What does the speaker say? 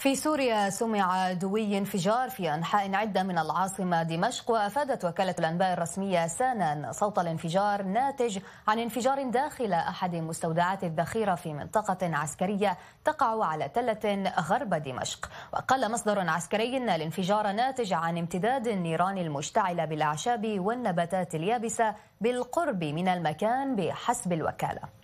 في سوريا سمع دوي انفجار في أنحاء عدة من العاصمة دمشق وأفادت وكالة الأنباء الرسمية سانا صوت الانفجار ناتج عن انفجار داخل أحد مستودعات الذخيرة في منطقة عسكرية تقع على تلة غرب دمشق وقال مصدر عسكري أن الانفجار ناتج عن امتداد النيران المشتعلة بالأعشاب والنباتات اليابسة بالقرب من المكان بحسب الوكالة